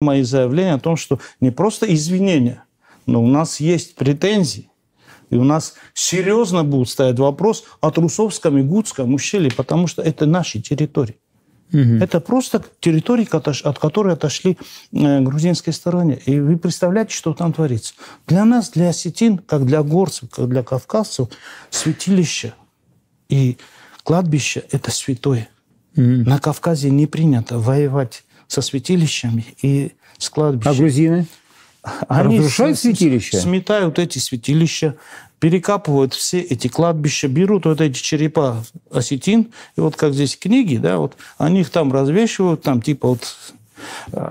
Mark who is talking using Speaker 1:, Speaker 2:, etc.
Speaker 1: мои заявления о том, что не просто извинения, но у нас есть претензии. И у нас серьезно будет стоять вопрос о Трусовском и Гудском ущелье, потому что это наши территории. Угу. Это просто территории, от которой отошли э, грузинской стороне. И вы представляете, что там творится. Для нас, для осетин, как для горцев, как для кавказцев, святилище и кладбище – это святое. Угу. На Кавказе не принято воевать со святилищами и с кладбищем. А грузины? Они разрушают святилища? Сметают эти святилища, перекапывают все эти кладбища, берут вот эти черепа осетин, и вот как здесь книги, да, вот они их там развешивают, там типа вот а,